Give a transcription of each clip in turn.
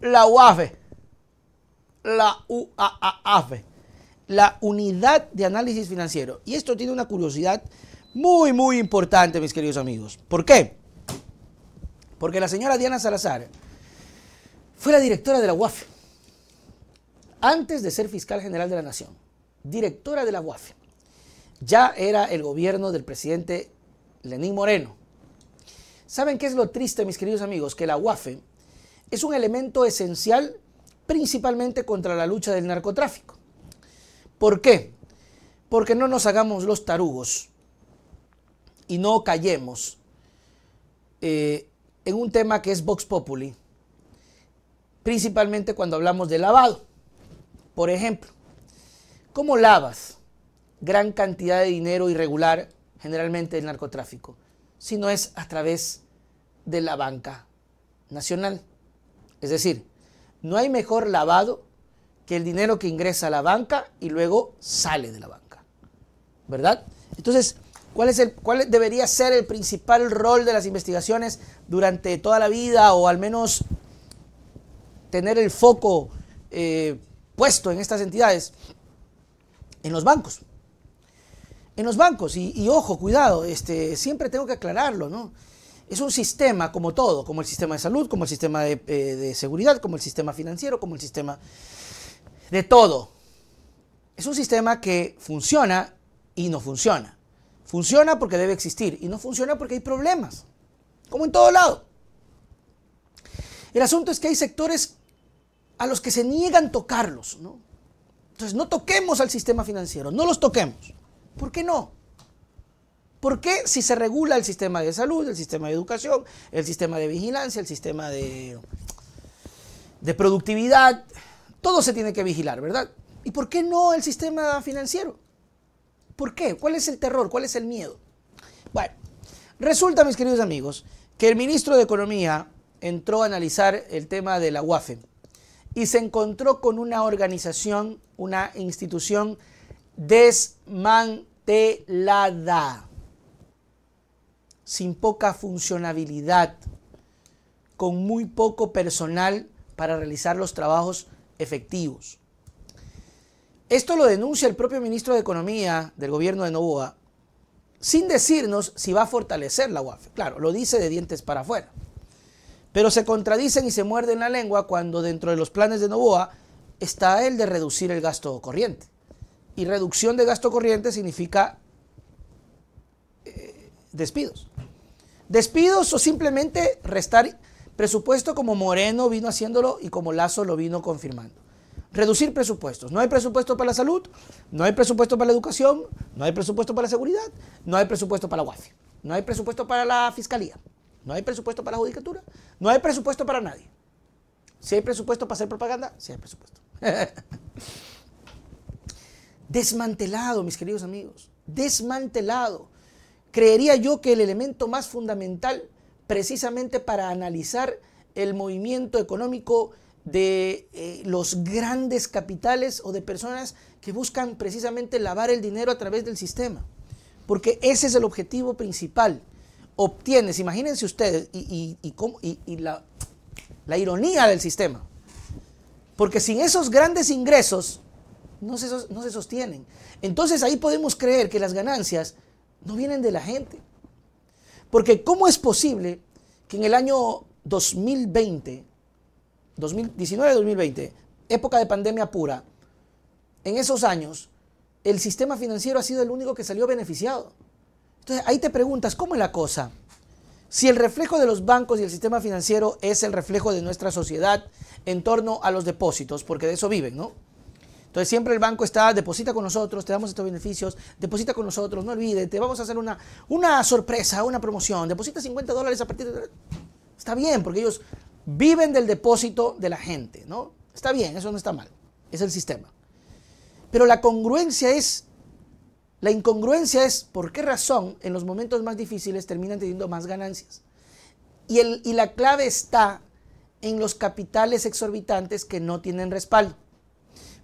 la UAFE, la UAAFE, la Unidad de Análisis Financiero. Y esto tiene una curiosidad muy, muy importante, mis queridos amigos. ¿Por qué? Porque la señora Diana Salazar fue la directora de la UAFE antes de ser fiscal general de la Nación, directora de la UAFE. Ya era el gobierno del presidente Lenín Moreno. ¿Saben qué es lo triste, mis queridos amigos? Que la UAFE es un elemento esencial principalmente contra la lucha del narcotráfico. ¿Por qué? Porque no nos hagamos los tarugos y no callemos eh, en un tema que es Vox Populi, principalmente cuando hablamos de lavado. Por ejemplo, ¿cómo lavas gran cantidad de dinero irregular, generalmente del narcotráfico, si no es a través de la banca nacional? Es decir, no hay mejor lavado que el dinero que ingresa a la banca y luego sale de la banca. ¿Verdad? Entonces, ¿cuál, es el, ¿cuál debería ser el principal rol de las investigaciones durante toda la vida o al menos tener el foco eh, puesto en estas entidades? En los bancos. En los bancos, y, y ojo, cuidado, este, siempre tengo que aclararlo, ¿no? Es un sistema como todo, como el sistema de salud, como el sistema eh, de, seguridad, como el sistema financiero, como el sistema de todo. Es un sistema que funciona y no funciona. Funciona porque debe existir y no funciona porque hay problemas, como en todo lado. El asunto es que hay sectores a los que se niegan tocarlos, ¿no? Entonces, no toquemos al sistema financiero, no los toquemos. ¿Por qué no? ¿Por qué si se regula el sistema de salud, el sistema de educación, el sistema de vigilancia, el sistema de, productividad? Todo se tiene que vigilar, ¿verdad? ¿Y por qué no el sistema financiero? ¿Por qué? ¿Cuál es el terror? ¿Cuál es el miedo? Bueno, resulta, mis queridos amigos, que el ministro de Economía entró a analizar el tema de la UAFE y se encontró con una organización, una institución desmantelada sin poca funcionabilidad, con muy poco personal para realizar los trabajos efectivos. Esto lo denuncia el propio ministro de Economía del gobierno de Novoa, sin decirnos si va a fortalecer la UAF. Claro, lo dice de dientes para afuera. Pero se contradicen y se muerden la lengua cuando dentro de los planes de Novoa está el de reducir el gasto corriente. Y reducción de gasto corriente significa eh, despidos. Despidos o simplemente restar presupuesto como Moreno vino haciéndolo y como Lazo lo vino confirmando. Reducir presupuestos. No hay presupuesto para la salud, no hay presupuesto para la educación, no hay presupuesto para la seguridad, no hay presupuesto para la UAFI, no hay presupuesto para la fiscalía, no hay presupuesto para la judicatura, no hay presupuesto para nadie. Si hay presupuesto para hacer propaganda, si hay presupuesto. desmantelado, mis queridos amigos, desmantelado creería yo que el elemento más fundamental precisamente para analizar el movimiento económico de eh, los grandes capitales o de personas que buscan precisamente lavar el dinero a través del sistema. Porque ese es el objetivo principal. Obtienes, imagínense ustedes, y, la, ironía del sistema. Porque sin esos grandes ingresos no se sostienen. Entonces ahí podemos creer que las ganancias no vienen de la gente. Porque ¿cómo es posible que en el año 2020, 2019-2020, época de pandemia pura, en esos años, el sistema financiero ha sido el único que salió beneficiado? Entonces ahí te preguntas, ¿cómo es la cosa? Si el reflejo de los bancos y el sistema financiero es el reflejo de nuestra sociedad en torno a los depósitos, porque de eso viven, ¿no? Entonces siempre el banco está, deposita con nosotros, te damos estos beneficios, deposita con nosotros, no olvides, te vamos a hacer una, una sorpresa, una promoción, deposita 50 dólares a partir de... Está bien, porque ellos viven del depósito de la gente, ¿no? Está bien, eso no está mal, es el sistema. Pero la congruencia es, la incongruencia es por qué razón en los momentos más difíciles terminan teniendo más ganancias. Y, el, y la clave está en los capitales exorbitantes que no tienen respaldo.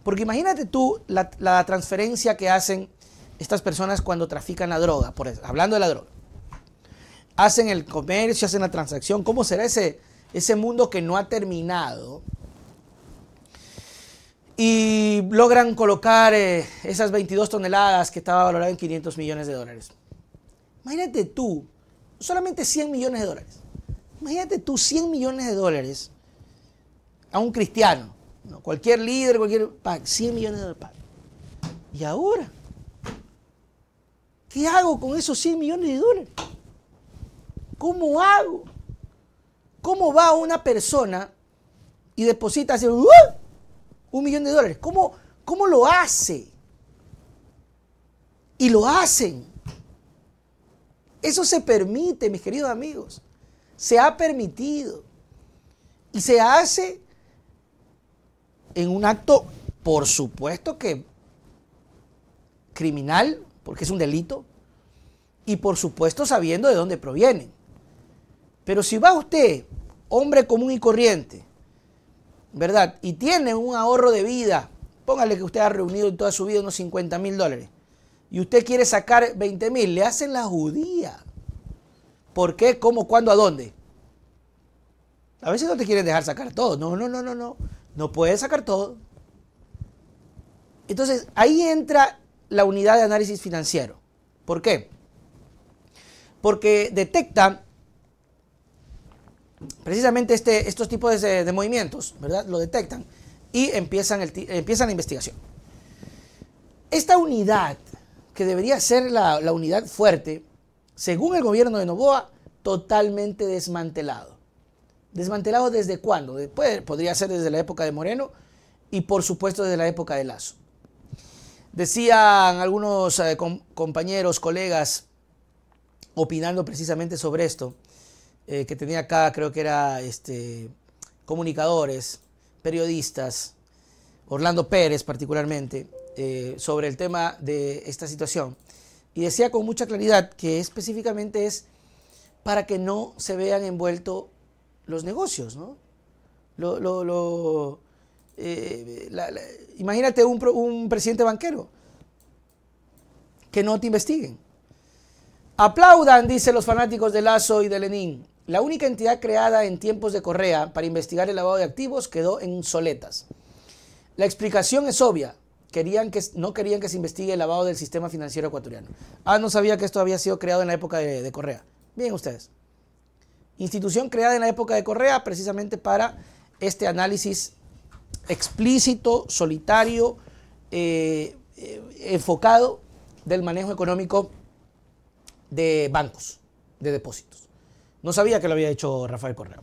Porque imagínate tú la, transferencia que hacen estas personas cuando trafican la droga, hablando de la droga. Hacen el comercio, hacen la transacción. ¿Cómo será ese, ese mundo que no ha terminado? Y logran colocar eh, esas 22 toneladas que estaba valorada en 500 millones de dólares. Imagínate tú, solamente 100 millones de dólares. Imagínate tú 100 millones de dólares a un cristiano cualquier líder, cualquier 100 millones de dólares ¿Y ahora? ¿Qué hago con esos 100 millones de dólares? ¿Cómo hago? ¿Cómo va una persona y deposita así uh, un millón de dólares? ¿Cómo, ¿Cómo lo hace? Y lo hacen. Eso se permite, mis queridos amigos. Se ha permitido. Y se hace en un acto, por supuesto que criminal, porque es un delito, y por supuesto sabiendo de dónde provienen. Pero si va usted, hombre común y corriente, ¿verdad? Y tiene un ahorro de vida, póngale que usted ha reunido en toda su vida unos 50 mil dólares, y usted quiere sacar 20 mil, le hacen la judía. ¿Por qué? ¿Cómo? ¿Cuándo? ¿A dónde? A veces no te quieren dejar sacar todo. No, no, no, no, no. No puede sacar todo. Entonces, ahí entra la unidad de análisis financiero. ¿Por qué? Porque detecta precisamente este, estos tipos de, movimientos, ¿verdad? Lo detectan y empiezan, la investigación. Esta unidad, que debería ser la, la unidad fuerte, según el gobierno de Novoa, totalmente desmantelado. ¿Desmantelado desde cuándo? Después, podría ser desde la época de Moreno y por supuesto desde la época de Lazo. Decían algunos eh, compañeros, colegas, opinando precisamente sobre esto, eh, que tenía acá, creo que era este, comunicadores, periodistas, Orlando Pérez particularmente, eh, sobre el tema de esta situación. Y decía con mucha claridad que específicamente es para que no se vean envueltos los negocios, ¿no? Lo, eh, imagínate un, presidente banquero que no te investiguen. Aplaudan, dicen los fanáticos de Lazo y de Lenin. La única entidad creada en tiempos de Correa para investigar el lavado de activos quedó en soletas. La explicación es obvia. Querían que, no querían que se investigue el lavado del sistema financiero ecuatoriano. Ah, no sabía que esto había sido creado en la época de, de Correa. Bien ustedes institución creada en la época de Correa precisamente para este análisis explícito, solitario, eh, eh, enfocado del manejo económico de bancos, de depósitos. No sabía que lo había hecho Rafael Correa.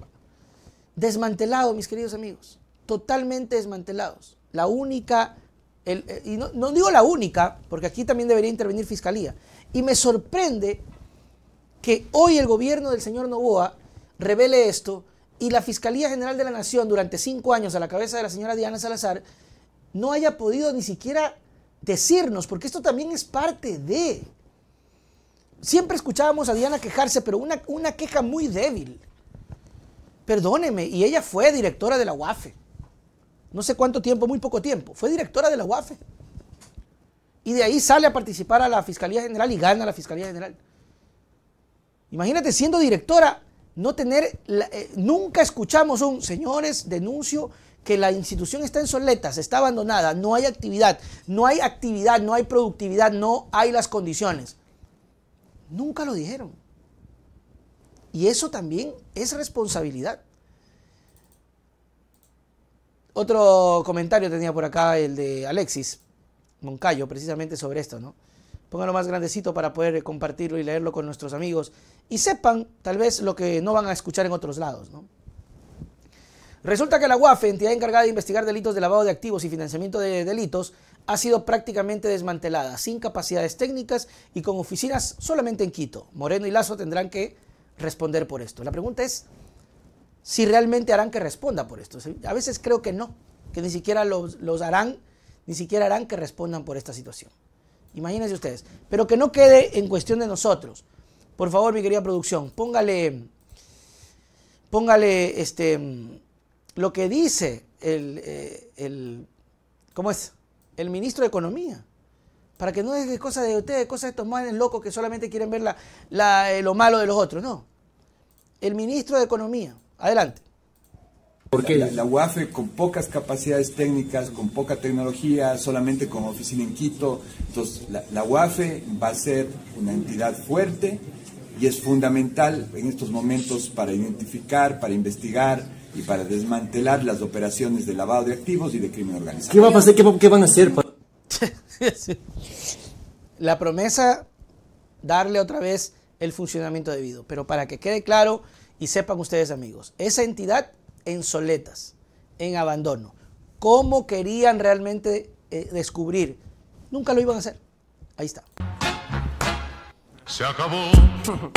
Desmantelado, mis queridos amigos, totalmente desmantelados. La única, eh, y no, no digo la única, porque aquí también debería intervenir Fiscalía. Y me sorprende que hoy el gobierno del señor Novoa revele esto y la Fiscalía General de la Nación durante cinco años a la cabeza de la señora Diana Salazar no haya podido ni siquiera decirnos, porque esto también es parte de... Siempre escuchábamos a Diana quejarse, pero una, una queja muy débil. Perdóneme, y ella fue directora de la UAFE. No sé cuánto tiempo, muy poco tiempo. Fue directora de la UAFE. Y de ahí sale a participar a la Fiscalía General y gana la Fiscalía General. Imagínate siendo directora no tener, eh, nunca escuchamos un, señores, denuncio que la institución está en soletas, está abandonada, no hay actividad, no hay actividad, no hay productividad, no hay las condiciones. Nunca lo dijeron. Y eso también es responsabilidad. Otro comentario tenía por acá el de Alexis Moncayo, precisamente sobre esto, ¿no? pónganlo más grandecito para poder eh, compartirlo y leerlo con nuestros amigos y sepan tal vez lo que no van a escuchar en otros lados. Resulta que la UAF, entidad encargada de investigar delitos de lavado de activos y financiamiento de delitos, ha sido prácticamente desmantelada, sin capacidades técnicas y con oficinas solamente en Quito. Moreno y Lazo tendrán que responder por esto. La pregunta es si realmente harán que responda por esto. A veces creo que no, que ni siquiera los harán, ni siquiera harán que respondan por esta situación. Imagínense ustedes. Pero que no quede en cuestión de nosotros. Por favor, mi querida producción, póngale, póngale este, lo que dice el, eh, el, ¿cómo es? El ministro de Economía. Para que no deje cosas de ustedes, cosas de estos males locos que solamente quieren ver la, eh, lo malo de los otros. No. El ministro de Economía. Adelante. La, UAFE eh, con pocas capacidades técnicas, con poca tecnología, solamente con oficina en Quito. Entonces, la, UAFE va a ser una entidad fuerte y es fundamental en estos momentos para identificar, para investigar y para desmantelar las operaciones de lavado de activos y de crimen organizado. ¿Qué va a pasar? qué van a hacer? la promesa, darle otra vez el funcionamiento debido. Pero para que quede claro y sepan ustedes amigos, esa entidad en soletas, en abandono. ¿Cómo querían realmente eh, descubrir? Nunca lo iban a hacer. Ahí está. Se acabó.